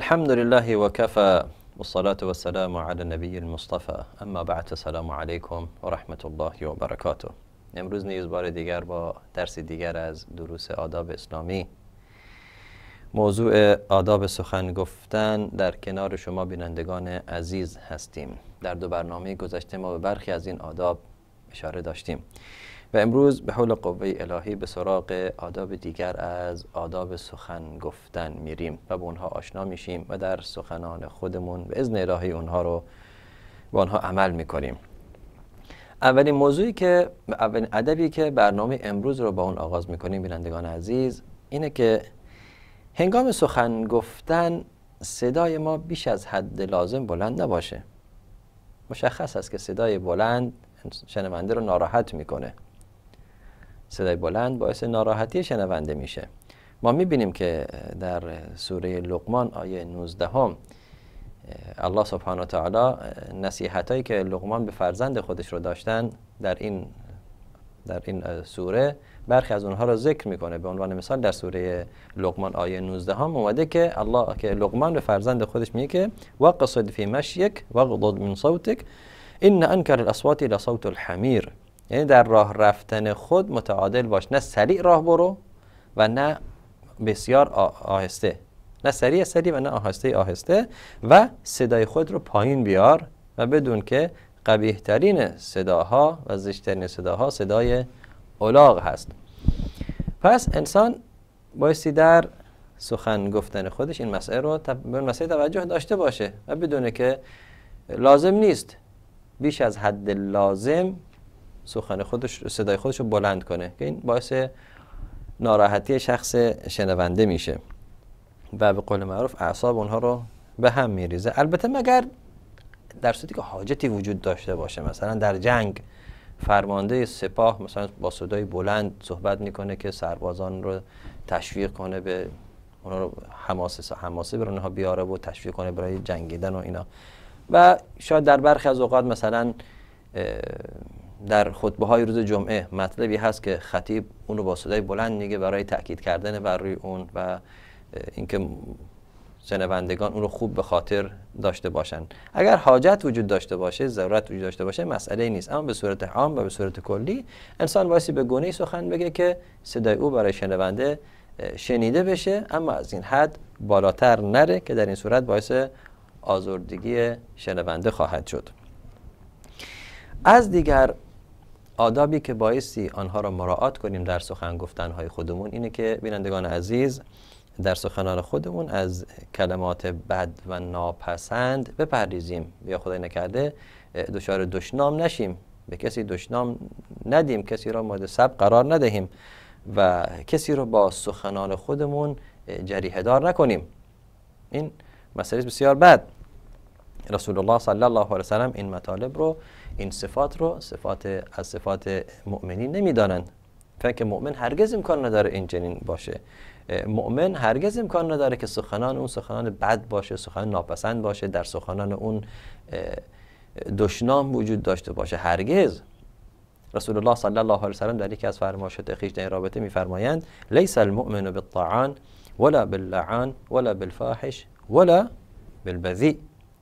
الحمد لله وكفى والصلاة والسلام على النبي المصطفى اما بعد السلام علیکم و رحمت الله و امروز نیز بار دیگر با درس دیگر از دروس آداب اسلامی موضوع آداب سخن گفتن در کنار شما بینندگان عزیز هستیم در دو برنامه گذشته ما به برخی از این آداب اشاره داشتیم و امروز به حول قوه الهی به سراغ آداب دیگر از آداب سخن گفتن میریم و به اونها آشنا میشیم و در سخنان خودمون به اذن الهی اونها رو به اونها عمل میکنیم اولین موضوعی که اولین ادبی که برنامه امروز رو با اون آغاز میکنیم بینندگان عزیز اینه که هنگام سخن گفتن صدای ما بیش از حد لازم بلند نباشه مشخص است که صدای بلند شنونده رو ناراحت میکنه صدای بلند باعث ناراحتی شنونده میشه ما میبینیم که در سوره لقمان آیه 19 هم الله سبحانه و تعالی نصیحت هایی که لقمان به فرزند خودش رو داشتن در این در این سوره برخی از اونها رو ذکر میکنه به عنوان مثال در سوره لقمان آیه 19 هم اومده که الله که لقمان به فرزند خودش میگه که وقصد فی مشیک وغضض من صوتک ان انکر الاصوات لصوت الحمیر یعنی در راه رفتن خود متعادل باش نه سریع راه برو و نه بسیار آهسته نه سریع سریع و نه آهسته آهسته و صدای خود رو پایین بیار و بدون که قبیه ترین صداها و زشترین صداها صدای اولاغ هست پس انسان بایستی در سخن گفتن خودش این مسئله رو به مسئله توجه داشته باشه و بدونه که لازم نیست بیش از حد لازم سخن خودش صدای خودش رو بلند کنه که این باعث ناراحتی شخص شنونده میشه و به قول معروف اعصاب اونها رو به هم میریزه البته مگر در صورتی که حاجتی وجود داشته باشه مثلا در جنگ فرمانده سپاه مثلا با صدای بلند صحبت میکنه که سربازان رو تشویق کنه به اونا رو حماسه حماسه بر اونها بیاره و تشویق کنه برای جنگیدن و اینا و شاید در برخی از اوقات مثلا در خطبه های روز جمعه مطلبی هست که خطیب اونو با صدای بلند میگه برای تاکید کردن بر روی اون و اینکه شنوندگان اون رو خوب به خاطر داشته باشن اگر حاجت وجود داشته باشه ضرورت وجود داشته باشه مسئله نیست اما به صورت عام و به صورت کلی انسان واسه به گونه سخن بگه که صدای او برای شنونده شنیده بشه اما از این حد بالاتر نره که در این صورت باعث آزردگی شنونده خواهد شد از دیگر آدابی که بایستی آنها را مراعات کنیم در سخن های خودمون اینه که بینندگان عزیز در سخنان خودمون از کلمات بد و ناپسند بپریزیم. یا خدای نکرده دچار دشنام نشیم به کسی دشنام ندیم کسی را مورد سب قرار ندهیم و کسی رو با سخنان خودمون جریه دار نکنیم این مسئله بسیار بد رسول الله صلی الله علیه و این مطالب رو این صفات رو صفات از صفات مؤمنین نمیدانند فکر که مؤمن هرگز امکان نداره این جنین باشه مؤمن هرگز امکان نداره که سخنان اون سخنان بد باشه سخنان ناپسند باشه در سخنان اون دشنام وجود داشته باشه هرگز رسول الله صلی الله علیه وسلم در یکی از فرمایشات خیش در این رابطه میفرمایند لیس المؤمن بالطعان ولا باللعان ولا بالفاحش ولا بالبذی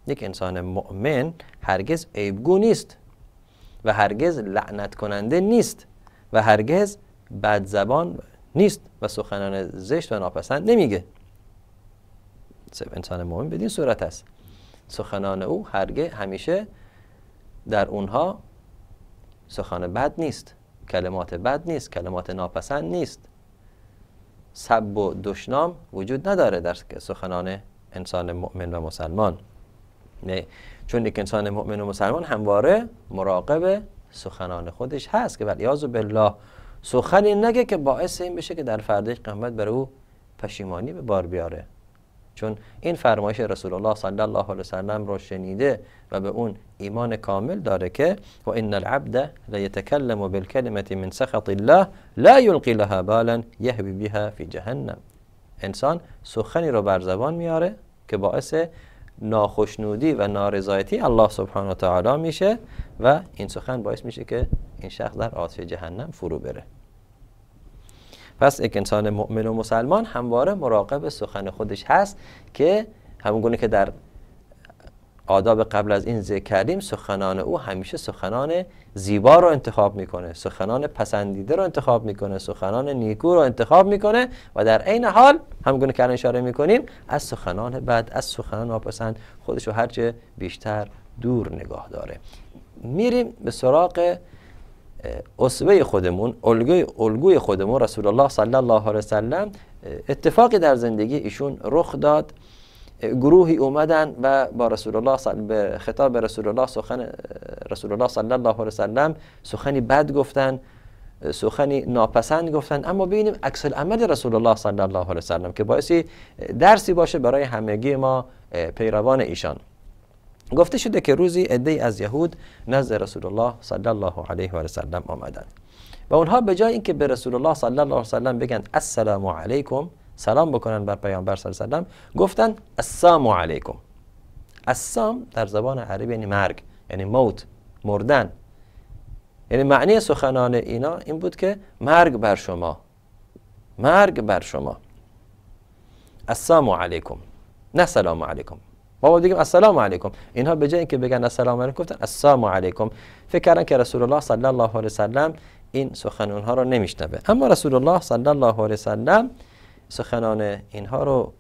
یک انسان مؤمن هرگز عیبگو نیست و هرگز لعنت کننده نیست و هرگز بد زبان نیست و سخنان زشت و ناپسند نمیگه انسان مؤمن بدین صورت است سخنان او هرگه همیشه در اونها سخن بد نیست کلمات بد نیست کلمات ناپسند نیست سب و دشنام وجود نداره در سخنان انسان مؤمن و مسلمان نه یعنی چون یک انسان مؤمن و مسلمان همواره مراقب سخنان خودش هست که به بالله سخنی نگه که باعث این بشه که در فردی قیامت بر او پشیمانی به بار بیاره چون این فرمایش رسول الله صلی الله علیه وسلم رو شنیده و به اون ایمان کامل داره که و ان العبد لا يتكلم بالكلمه من سخط الله لا يلقي لها بالا يهوي بها في جهنم انسان سخنی رو بر زبان میاره که باعث ناخشنودی و نارضایتی الله سبحانه و تعالی میشه و این سخن باعث میشه که این شخص در آتش جهنم فرو بره پس یک انسان مؤمن و مسلمان همواره مراقب سخن خودش هست که همون که در آداب قبل از این ذکر کردیم سخنان او همیشه سخنان زیبا رو انتخاب میکنه سخنان پسندیده رو انتخاب میکنه سخنان نیکو رو انتخاب میکنه و در عین حال همگونه که اشاره میکنیم از سخنان بعد از سخنان ناپسند خودش رو هرچه بیشتر دور نگاه داره میریم به سراغ اسوه خودمون الگوی الگوی خودمون رسول الله صلی الله علیه و سلم اتفاقی در زندگی ایشون رخ داد گروهی اومدن و با رسول الله صل... به خطاب رسول الله سخن رسول الله صلی الله علیه سلم سخنی بد گفتن سخنی ناپسند گفتن اما ببینیم عکس العمل رسول الله صلی الله علیه سلم که باعث درسی باشه برای همگی ما پیروان ایشان گفته شده که روزی عده از یهود نزد رسول الله صلی الله علیه و سلم آمدند و اونها به جای اینکه به رسول الله صلی الله علیه و سلم بگن السلام علیکم سلام بکنن بر پیامبر صلی الله علیه و گفتن السلام علیکم السام در زبان عربی یعنی مرگ یعنی موت مردن یعنی معنی سخنان اینا این بود که مرگ بر شما مرگ بر شما السلام علیکم نه سلام علیکم ما با بگیم السلام علیکم اینها به جای اینکه بگن السلام علیکم گفتن السلام علیکم فکر کردن که رسول الله صلی الله علیه و سلم این سخن اونها رو نمیشنوه اما رسول الله صلی الله علیه و سلم سخنان اینها رو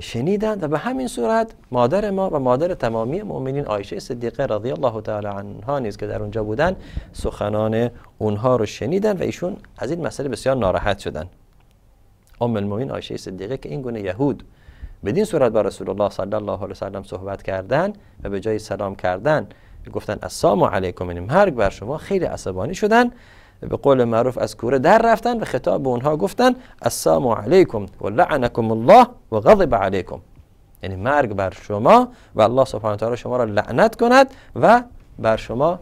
شنیدند و به همین صورت مادر ما و مادر تمامی مؤمنین عایشه صدیقه رضی الله تعالی عنها نیز که در اونجا بودن سخنان اونها رو شنیدن و ایشون از این مسئله بسیار ناراحت شدن ام المؤمنین عایشه صدیقه که این گونه یهود بدین صورت با رسول الله صلی الله علیه وسلم صحبت کردن و به جای سلام کردن گفتن السلام علیکم این یعنی مرگ بر شما خیلی عصبانی شدن به قول معروف از کوره در رفتن و خطاب به اونها گفتن السلام علیکم و لعنکم الله و غضب علیکم یعنی مرگ بر شما و الله سبحانه تعالی شما را لعنت کند و بر شما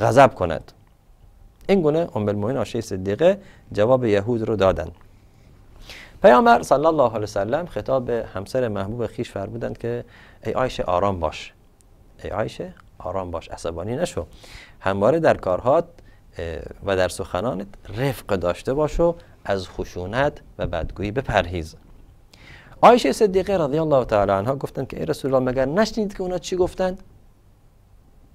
غضب کند این گونه ام المؤمنین عایشه صدیقه جواب یهود رو دادند پیامبر صلی الله علیه وسلم خطاب به همسر محبوب خیش فرمودند که ای عایشه آرام باش ای عایشه آرام باش عصبانی نشو همواره در کارهات و در سخنانت رفق داشته باشو و از خشونت و بدگویی بپرهیز عایشه صدیقه رضی الله تعالی عنها گفتن که ای رسول الله مگر نشنیدید که اونها چی گفتن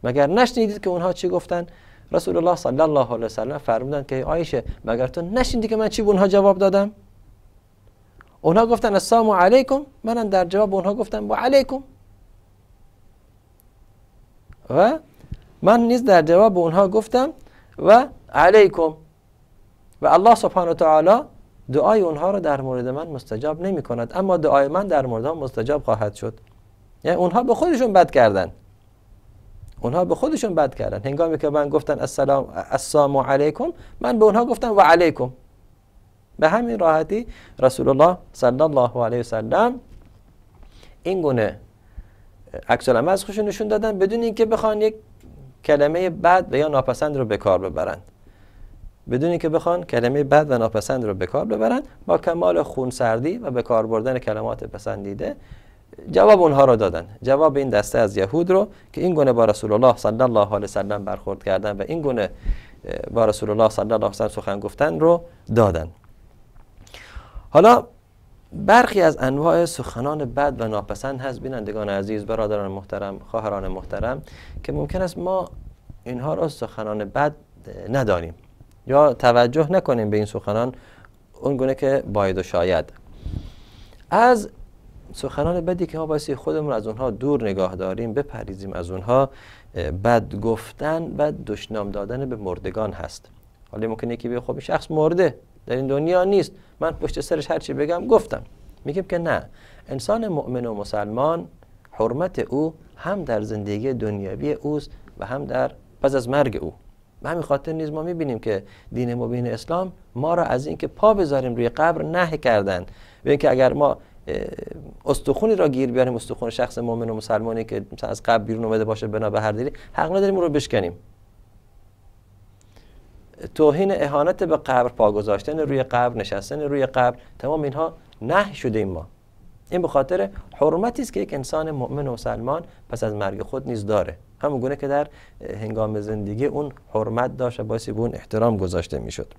مگر نشنیدید که اونها چی گفتن رسول الله صلی الله علیه وسلم فرمودند که عایشه مگر تو نشنیدی که من چی به اونها جواب دادم اونها گفتن السلام علیکم منم در جواب اونها گفتم و علیکم و من نیز در جواب اونها گفتم و علیکم و الله سبحانه و تعالی دعای اونها رو در مورد من مستجاب نمی کند اما دعای من در مورد مستجاب خواهد شد یعنی اونها به خودشون بد کردن اونها به خودشون بد کردن هنگامی که من گفتن السلام السلام علیکم من به اونها گفتم و علیکم به همین راحتی رسول الله صلی الله علیه سلم این گونه عکس العمل خوشو نشون دادن بدون اینکه بخوان یک کلمه بد و یا ناپسند رو به کار ببرند بدون اینکه بخوان کلمه بد و ناپسند رو به کار ببرند با کمال خونسردی و به کار بردن کلمات پسندیده جواب اونها رو دادن جواب این دسته از یهود رو که این گونه با رسول الله صلی الله علیه وسلم برخورد کردن و این گونه با رسول الله صلی الله علیه وسلم سخن گفتن رو دادن حالا برخی از انواع سخنان بد و ناپسند هست بینندگان عزیز برادران محترم خواهران محترم که ممکن است ما اینها را سخنان بد ندانیم یا توجه نکنیم به این سخنان گونه که باید و شاید از سخنان بدی که ما باید خودمون از اونها دور نگاه داریم بپریزیم از اونها بد گفتن و دشنام دادن به مردگان هست حالا ممکنه که بیا خب شخص مرده در این دنیا نیست من پشت سرش هر چی بگم گفتم میگیم که نه انسان مؤمن و مسلمان حرمت او هم در زندگی دنیوی اوست و هم در پس از مرگ او به همین خاطر نیز ما میبینیم که دین مبین اسلام ما را از اینکه پا بذاریم روی قبر نهی کردن و اینکه اگر ما استخونی را گیر بیاریم استخون شخص مؤمن و مسلمانی که از قبر بیرون اومده باشه بنا به هر حق نداریم او رو بشکنیم توهین اهانت به قبر پا گذاشتن روی قبر نشستن روی قبر تمام اینها نه شده ما این به خاطر حرمتی است که یک انسان مؤمن و مسلمان پس از مرگ خود نیز داره همون گونه که در هنگام زندگی اون حرمت داشته و اون احترام گذاشته میشد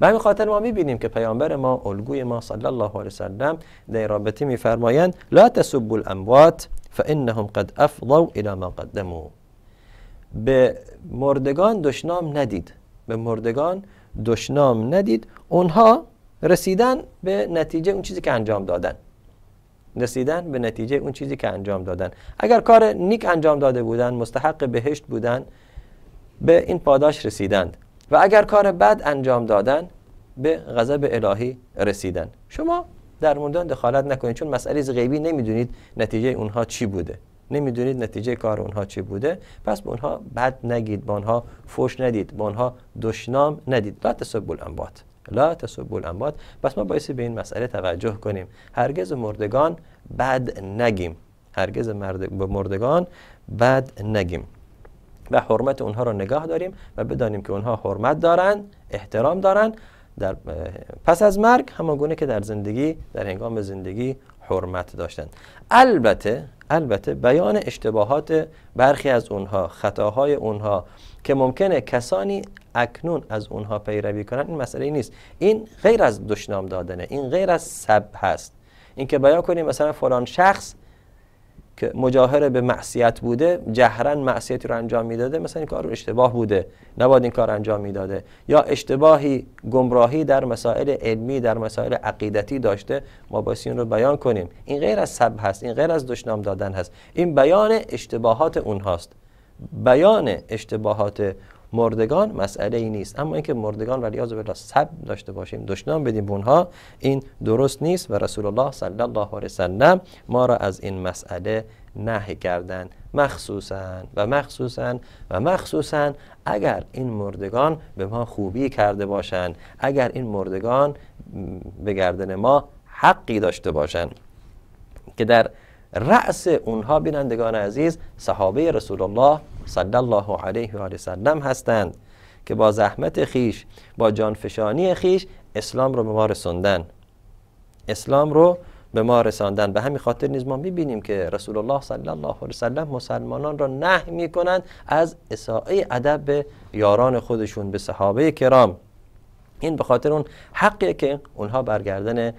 به همین خاطر ما میبینیم که پیامبر ما الگوی ما صلی الله علیه وسلم در رابطه میفرمایند لا تسبوا الاموات فانهم قد افضوا الى ما قدموا به مردگان دشنام ندید به مردگان دشنام ندید اونها رسیدن به نتیجه اون چیزی که انجام دادن رسیدن به نتیجه اون چیزی که انجام دادن اگر کار نیک انجام داده بودن مستحق بهشت بودن به این پاداش رسیدند و اگر کار بد انجام دادن به غضب الهی رسیدن شما در موردان دخالت نکنید چون مسئله غیبی نمیدونید نتیجه اونها چی بوده نمیدونید نتیجه کار اونها چی بوده پس به اونها بد نگید به اونها فوش ندید به اونها دشنام ندید لا تسب الانبات لا الانبات پس ما بایستی به این مسئله توجه کنیم هرگز مردگان بد نگیم هرگز به مردگان بد نگیم و حرمت اونها رو نگاه داریم و بدانیم که اونها حرمت دارن احترام دارن در پس از مرگ همان گونه که در زندگی در هنگام زندگی حرمت داشتند البته البته بیان اشتباهات برخی از اونها خطاهای اونها که ممکنه کسانی اکنون از اونها پیروی کنند این مسئله نیست این غیر از دشنام دادنه این غیر از سب هست اینکه بیان کنیم مثلا فلان شخص که مجاهر به معصیت بوده جهرا معصیتی رو انجام میداده مثلا این کار اشتباه بوده نباید این کار انجام میداده یا اشتباهی گمراهی در مسائل علمی در مسائل عقیدتی داشته ما باید این رو بیان کنیم این غیر از سب هست این غیر از دشنام دادن هست این بیان اشتباهات اونهاست بیان اشتباهات مردگان مسئله ای نیست اما اینکه مردگان و ریاض بالله سب داشته باشیم دشنام بدیم به اونها این درست نیست و رسول الله صلی الله علیه وسلم ما را از این مسئله نهی کردن مخصوصا و مخصوصا و مخصوصا اگر این مردگان به ما خوبی کرده باشند اگر این مردگان به گردن ما حقی داشته باشند که در رأس اونها بینندگان عزیز صحابه رسول الله صلی الله علیه و سلم هستند که با زحمت خیش با جانفشانی خیش اسلام رو به ما رسوندن اسلام رو به ما رساندن به همین خاطر نیز ما میبینیم که رسول الله صلی الله علیه وسلم مسلمانان را نه میکنند از اساعه ادب به یاران خودشون به صحابه کرام این به خاطر اون حقیه که اونها برگردن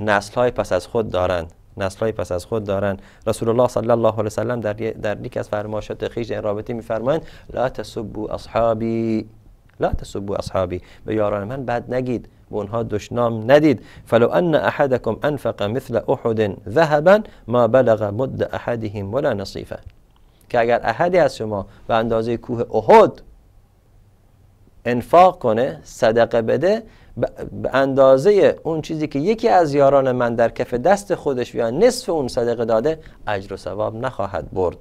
نسل های پس از خود دارند های پس از خود دارن رسول الله صلی الله علیه وسلم در در یک از فرمایشات خیش رابطه میفرمایند لا تسبوا اصحابی لا تسبوا اصحابی به یاران من بد نگید به اونها دشنام ندید فلو ان احدکم انفق مثل احد ذهبا ما بلغ مد احدهم ولا نصیفه که اگر احدی از شما به اندازه کوه احد انفاق کنه صدقه بده به اندازه اون چیزی که یکی از یاران من در کف دست خودش یا نصف اون صدقه داده اجر و ثواب نخواهد برد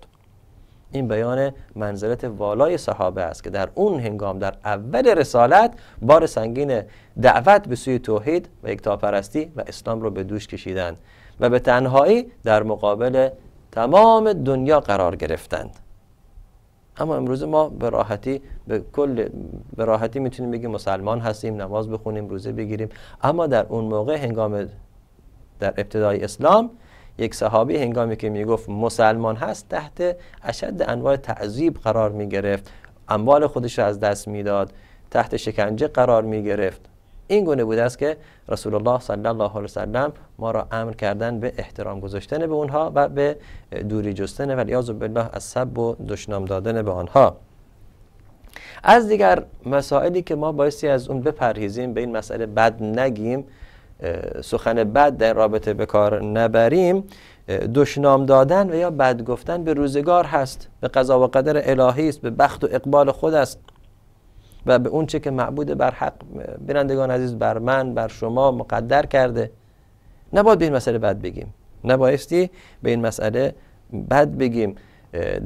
این بیان منزلت والای صحابه است که در اون هنگام در اول رسالت بار سنگین دعوت به سوی توحید و یکتاپرستی و اسلام رو به دوش کشیدند و به تنهایی در مقابل تمام دنیا قرار گرفتند اما امروز ما به راحتی به کل به راحتی میتونیم بگیم مسلمان هستیم نماز بخونیم روزه بگیریم اما در اون موقع هنگام در ابتدای اسلام یک صحابی هنگامی که میگفت مسلمان هست تحت اشد انواع تعذیب قرار میگرفت اموال خودش را از دست میداد تحت شکنجه قرار میگرفت این گونه بوده است که رسول الله صلی الله علیه وسلم ما را امر کردن به احترام گذاشتن به اونها و به دوری جستن و لیاز بالله از سب و دشنام دادن به آنها از دیگر مسائلی که ما بایستی از اون بپرهیزیم به این مسئله بد نگیم سخن بد در رابطه به کار نبریم دشنام دادن و یا بد گفتن به روزگار هست به قضا و قدر الهی است به بخت و اقبال خود است و به اون چه که معبود بر حق بینندگان عزیز بر من بر شما مقدر کرده نباید به این مسئله بد بگیم نبایستی به این مسئله بد بگیم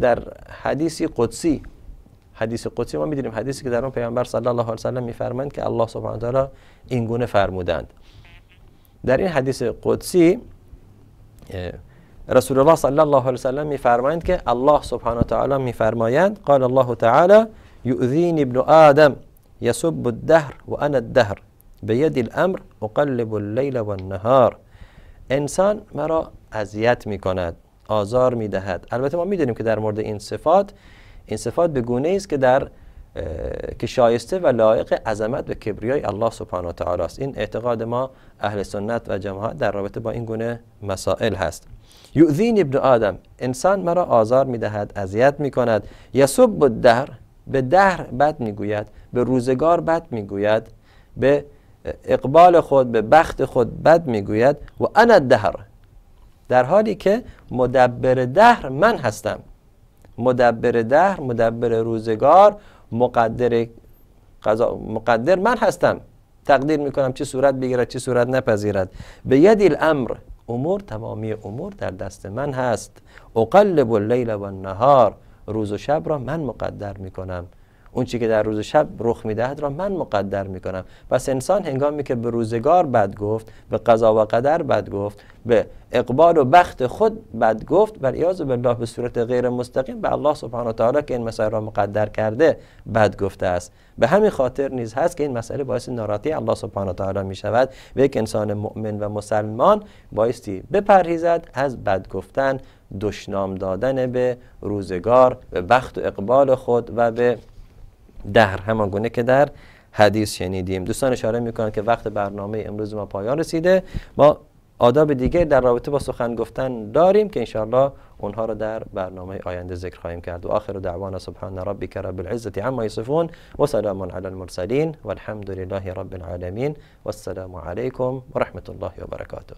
در حدیثی قدسی حدیث قدسی ما میدونیم حدیثی که در اون پیامبر صلی الله علیه و سلم که الله سبحانه تعالی این گونه فرمودند در این حدیث قدسی رسول الله صلی الله علیه و سلم میفرمایند که الله سبحانه و تعالی میفرمایند قال الله تعالی یؤذین ابن آدم يسب الدهر و الدهر بيد ید الامر اقلب اللیل و انسان مرا اذیت می کند آزار می البته ما دانیم که در مورد این صفات این صفات به گونه است که در که شایسته و لایق عظمت و کبریای الله سبحانه و تعالی است این اعتقاد ما اهل سنت و جماعت در رابطه با این گونه مسائل هست یؤذین ابن آدم انسان مرا آزار می دهد اذیت می کند یسب الدهر به دهر بد میگوید به روزگار بد میگوید به اقبال خود به بخت خود بد میگوید و انا دهر در حالی که مدبر دهر من هستم مدبر دهر مدبر روزگار مقدر قضا مقدر من هستم تقدیر میکنم چه صورت بگیرد چه صورت نپذیرد به یدی الامر امور تمامی امور در دست من هست اقلب اللیل و النهار روز و شب را من مقدر می کنم اون چی که در روز و شب رخ میدهد را من مقدر می کنم پس انسان هنگامی که به روزگار بد گفت به قضا و قدر بد گفت به اقبال و بخت خود بد گفت و ایاز بالله به صورت غیر مستقیم به الله سبحانه و تعالی که این مسئله را مقدر کرده بد گفته است به همین خاطر نیز هست که این مسئله باعث ناراحتی الله سبحانه و تعالی می شود و یک انسان مؤمن و مسلمان بایستی بپرهیزد از بد گفتن دشنام دادن به روزگار به وقت و اقبال خود و به دهر همان گونه که در حدیث شنیدیم دوستان اشاره میکنند که وقت برنامه امروز ما پایان رسیده ما آداب دیگه در رابطه با سخن گفتن داریم که انشاءالله اونها رو در برنامه آینده ذکر خواهیم کرد و آخر دعوانا سبحان ربک رب العزت عما یصفون و سلام علی المرسلین و الحمد لله رب العالمین و السلام علیکم و رحمت الله و برکاته